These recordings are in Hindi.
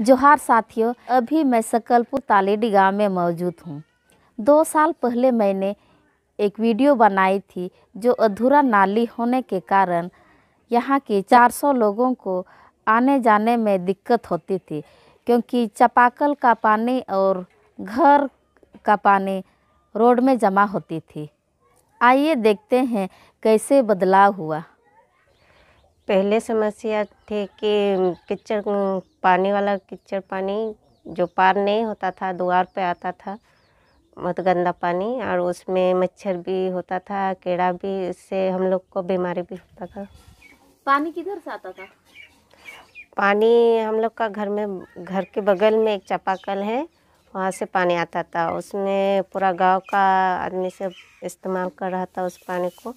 जोहार साथियों अभी मैं सकलपुर तालेडी गांव में मौजूद हूँ दो साल पहले मैंने एक वीडियो बनाई थी जो अधूरा नाली होने के कारण यहाँ के 400 लोगों को आने जाने में दिक्कत होती थी क्योंकि चपाकल का पानी और घर का पानी रोड में जमा होती थी आइए देखते हैं कैसे बदलाव हुआ पहले समस्या थी कि कीचड़ पानी वाला किचड़ पानी जो पार नहीं होता था द्वार पे आता था बहुत गंदा पानी और उसमें मच्छर भी होता था कीड़ा भी इससे हम लोग को बीमारी भी होता था पानी किधर से आता था पानी हम लोग का घर में घर के बगल में एक चापाकल है वहाँ से पानी आता था उसमें पूरा गांव का आदमी सब इस्तेमाल कर रहा था उस पानी को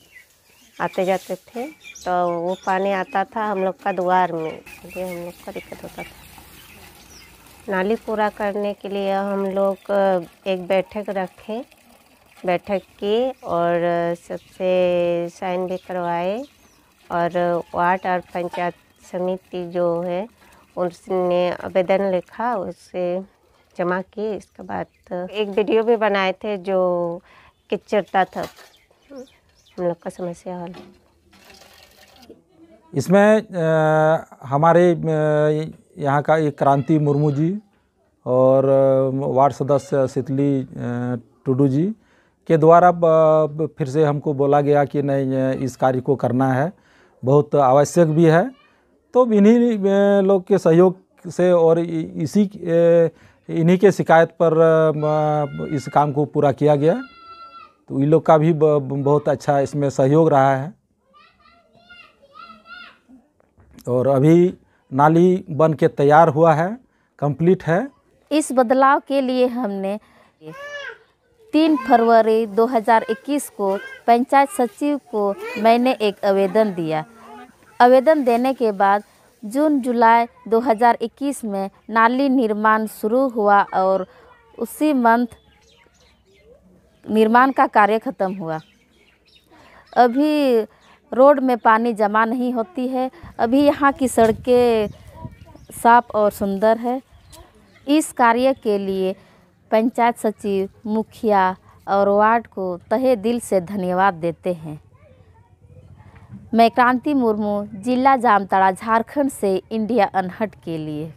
आते जाते थे तो वो पानी आता था हम लोग का द्वार में इसलिए हम लोग का दिक्कत होता था नाली पूरा करने के लिए हम लोग एक बैठक रखे बैठक की और सबसे साइन भी करवाए और वार्ड और पंचायत समिति जो है उसने आवेदन लिखा उससे जमा की इसके बाद एक वीडियो भी बनाए थे जो किचरता था हम लोग का समस्या हल इसमें आ, हमारे यहाँ का एक क्रांति मुर्मू जी और वार्ड सदस्य शीतली टुडू जी के द्वारा फिर से हमको बोला गया कि नहीं इस कार्य को करना है बहुत आवश्यक भी है तो इन्हीं लोग के सहयोग से और इसी इन्हीं के शिकायत पर इस काम को पूरा किया गया तो इन लोग का भी बहुत अच्छा इसमें सहयोग रहा है और अभी नाली बन के तैयार हुआ है कंप्लीट है इस बदलाव के लिए हमने तीन फरवरी 2021 को पंचायत सचिव को मैंने एक आवेदन दिया आवेदन देने के बाद जून जुलाई 2021 में नाली निर्माण शुरू हुआ और उसी मंथ निर्माण का कार्य ख़त्म हुआ अभी रोड में पानी जमा नहीं होती है अभी यहाँ की सड़कें साफ और सुंदर है इस कार्य के लिए पंचायत सचिव मुखिया और वार्ड को तहे दिल से धन्यवाद देते हैं मैं क्रांति मुर्मू जिला जामताड़ा झारखंड से इंडिया अनहट के लिए